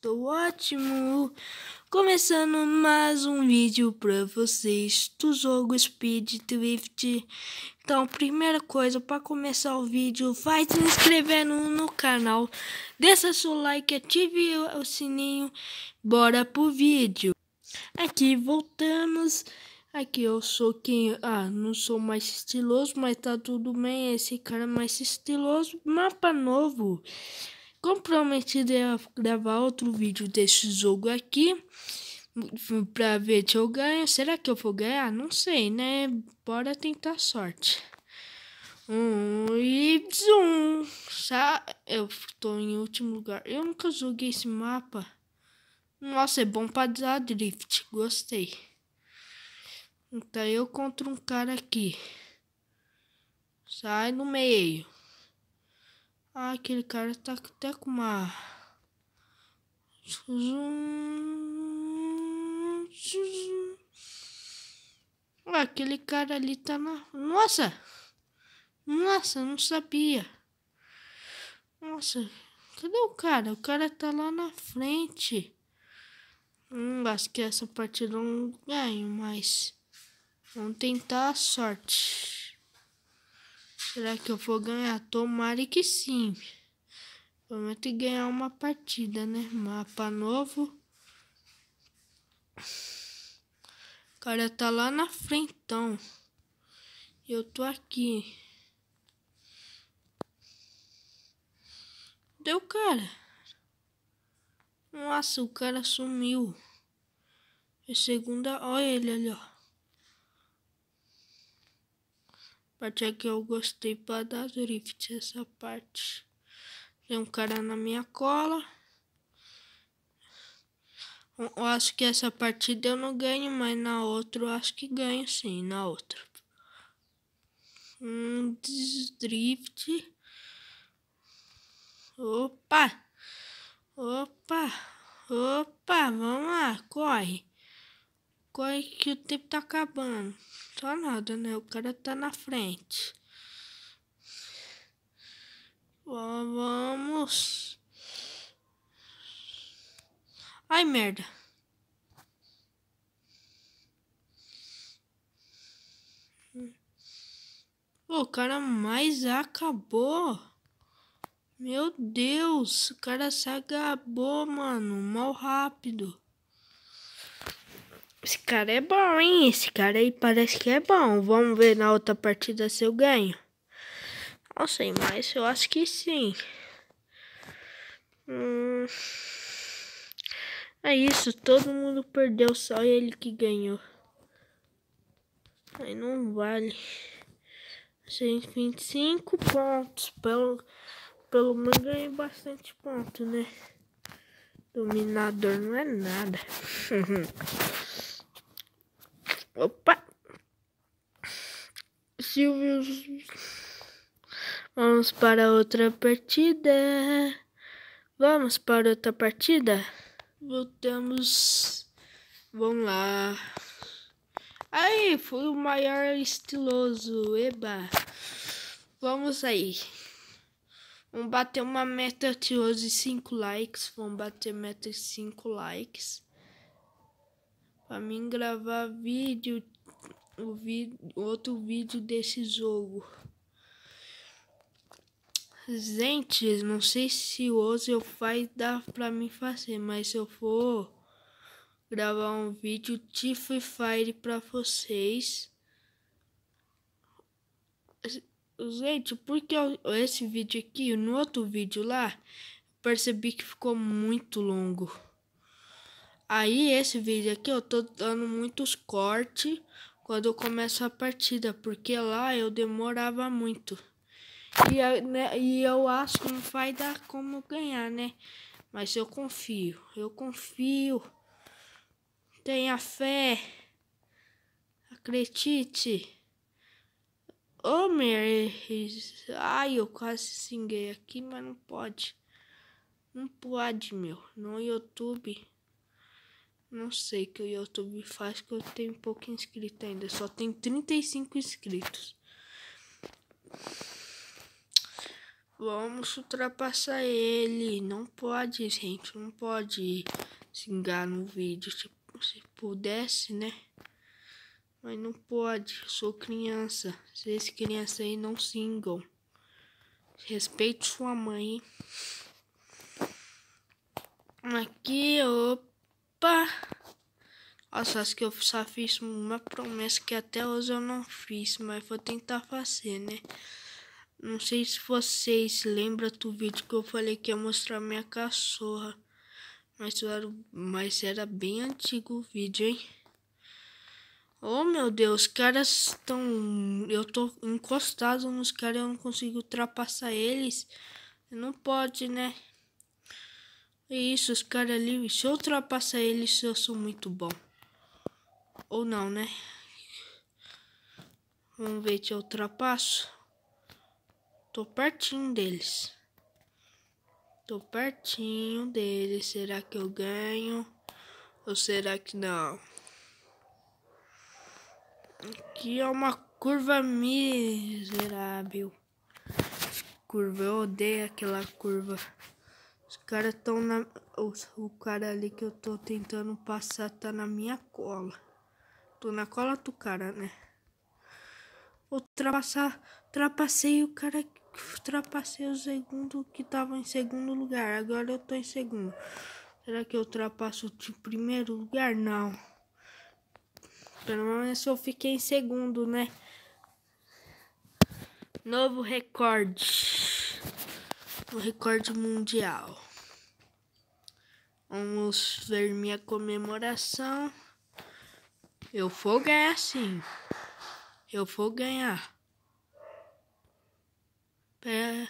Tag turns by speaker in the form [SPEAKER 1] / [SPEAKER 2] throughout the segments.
[SPEAKER 1] Estou ótimo! Começando mais um vídeo para vocês do jogo Speed Drift. Então, primeira coisa, para começar o vídeo, vai se inscrevendo no canal, deixa seu like, ative o sininho, bora pro vídeo. Aqui, voltamos. Aqui, eu sou quem... Ah, não sou mais estiloso, mas tá tudo bem, esse cara é mais estiloso. Mapa novo comprometido a gravar outro vídeo desse jogo aqui hum, pra ver se eu ganho. Será que eu vou ganhar? Não sei, né? Bora tentar sorte. Um e zoom. Sa eu tô em último lugar. Eu nunca joguei esse mapa. Nossa, é bom pra dar drift. Gostei. Então eu contra um cara aqui. Sai no meio. Ah, aquele cara tá até com uma. Ah, aquele cara ali tá na. Nossa! Nossa, não sabia. Nossa, cadê o cara? O cara tá lá na frente. Hum, acho que essa partida não ganho mais. Vamos tentar a sorte. Será que eu vou ganhar? Tomara que sim. Prometo ganhar uma partida, né? Mapa novo. O cara tá lá na frentão. Eu tô aqui. Deu cara. Nossa, o cara sumiu. É segunda. Olha ele ali, ó. parte é que eu gostei para dar drift, essa parte. Tem um cara na minha cola. Eu acho que essa partida eu não ganho, mas na outra eu acho que ganho sim, na outra. Um drift. Opa! Opa! Opa, vamos lá, corre corre é que o tempo tá acabando. Só nada, né? O cara tá na frente. Bom, vamos. Ai, merda. O cara mais acabou. Meu Deus, o cara se acabou, mano. Mal rápido. Esse cara é bom, hein? Esse cara aí parece que é bom. Vamos ver na outra partida se eu ganho. Não sei, mas eu acho que sim. Hum... É isso, todo mundo perdeu, só ele que ganhou. Aí não vale. 125 pontos. Pelo, pelo menos ganhei bastante ponto, né? Dominador não é nada. Opa! Silvio. Vamos para outra partida. Vamos para outra partida. Voltamos. Vamos lá. Aí, foi o maior estiloso. Eba. Vamos aí. Vamos bater uma meta de hoje 5 likes. Vamos bater meta de 5 likes pra mim gravar vídeo, o vídeo, outro vídeo desse jogo. Gente, não sei se hoje eu faz dá pra mim fazer, mas se eu for gravar um vídeo de Free Fire pra vocês. Gente, porque eu, esse vídeo aqui, no outro vídeo lá, percebi que ficou muito longo. Aí esse vídeo aqui eu tô dando muitos cortes quando eu começo a partida, porque lá eu demorava muito. E, eu, né, e eu acho que não vai dar como ganhar, né? Mas eu confio, eu confio. Tenha fé. Acredite. Homer. Oh, Ai, eu quase singuei aqui, mas não pode. Não pode, meu. No YouTube. Não sei que o YouTube faz que eu tenho pouco inscrito ainda. Só tem 35 inscritos. Vamos ultrapassar ele. Não pode, gente. Não pode singar no vídeo. Se, se pudesse, né? Mas não pode. Eu sou criança. Vocês crianças aí não singam, Respeito Respeite sua mãe, Aqui, opa. Opa! Nossa, acho que eu só fiz uma promessa que até hoje eu não fiz, mas vou tentar fazer, né? Não sei se vocês lembram do vídeo que eu falei que ia mostrar minha cachorra. Mas era, mas era bem antigo o vídeo, hein? Oh meu Deus, os caras estão. Eu tô encostado nos caras eu não consigo ultrapassar eles. Não pode, né? E é isso, os caras ali Se eu ultrapassar eles, eu sou muito bom. Ou não, né? Vamos ver se eu ultrapasso. Tô pertinho deles. Tô pertinho deles. Será que eu ganho? Ou será que não? Aqui é uma curva miserável. Curva, eu odeio aquela curva. Os caras estão na. Os, o cara ali que eu tô tentando passar tá na minha cola. Tô na cola do cara, né? Ultrapassar. ultrapassei o cara. ultrapassei o segundo que tava em segundo lugar. Agora eu tô em segundo. Será que eu ultrapasso o primeiro lugar? Não. Pelo menos eu fiquei em segundo, né? Novo recorde o recorde mundial. Vamos ver minha comemoração. Eu vou ganhar sim. Eu vou ganhar. É.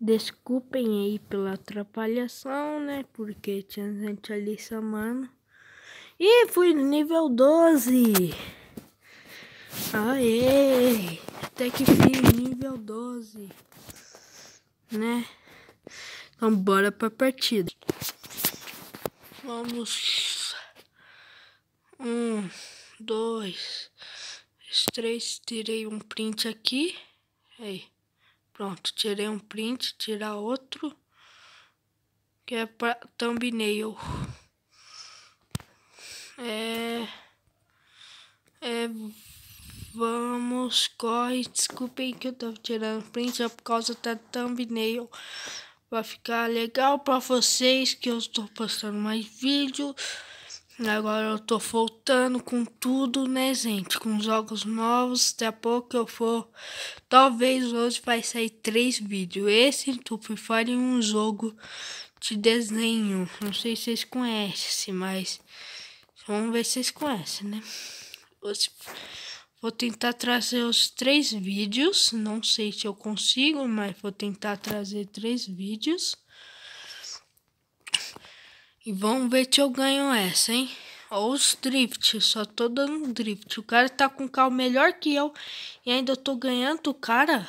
[SPEAKER 1] Desculpem aí pela atrapalhação, né? Porque tinha gente ali chamando. E fui no nível 12. Aê! Até que fui nível 12. Né? Então, bora pra partida. Vamos. Um, dois, três. Tirei um print aqui. Aí. Pronto, tirei um print, tirar outro. Que é pra thumbnail. É. É. Vamos, corre. Desculpem que eu tava tirando print, é por causa da thumbnail vai ficar legal para vocês que eu estou postando mais vídeo. Agora eu tô voltando com tudo, né, gente? Com jogos novos. Daqui a pouco eu for. Talvez hoje vai sair três vídeos. Esse tupi Free Fire um jogo de desenho. Não sei se vocês conhecem, mas. Vamos ver se vocês conhecem, né? Hoje... Vou tentar trazer os três vídeos. Não sei se eu consigo, mas vou tentar trazer três vídeos. E vamos ver se eu ganho essa, hein? Olha os drift, só tô dando drift. O cara tá com carro melhor que eu e ainda tô ganhando o cara.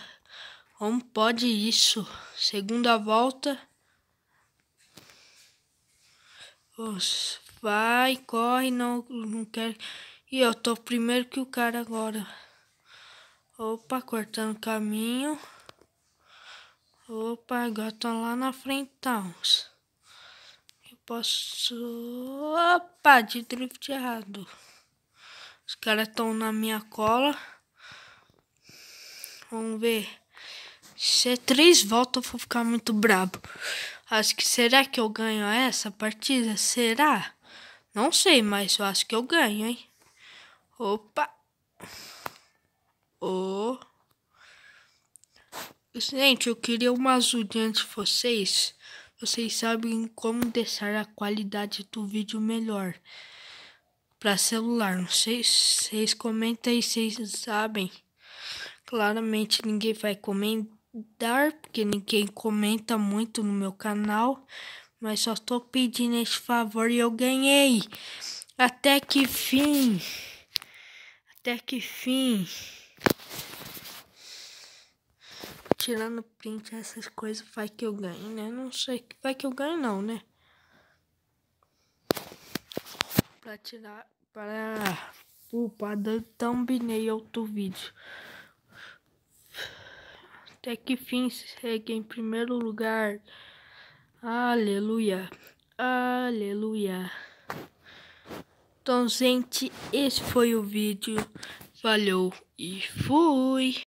[SPEAKER 1] Como pode isso? Segunda volta. Vai, corre, não, não quero. E eu tô primeiro que o cara agora. Opa, cortando caminho. Opa, agora estão lá na frente, então. Eu posso... Opa, de drift errado. Os caras estão na minha cola. Vamos ver. Se é três voltas, eu vou ficar muito brabo. Acho que será que eu ganho essa partida? Será? Não sei, mas eu acho que eu ganho, hein? Opa! O. Oh. Gente, eu queria uma ajudinha de vocês. Vocês sabem como deixar a qualidade do vídeo melhor para celular. Não sei, vocês comentem aí, vocês sabem. Claramente ninguém vai comentar, porque ninguém comenta muito no meu canal. Mas só estou pedindo esse favor e eu ganhei. Até que fim! Até que fim. Tirando print, essas coisas, vai que eu ganho, né? Não sei, vai que eu ganho não, né? Pra tirar, para upar uh, thumbnail do vídeo. Até que fim segue em primeiro lugar. Aleluia. Aleluia. Então, gente, esse foi o vídeo. Valeu e fui!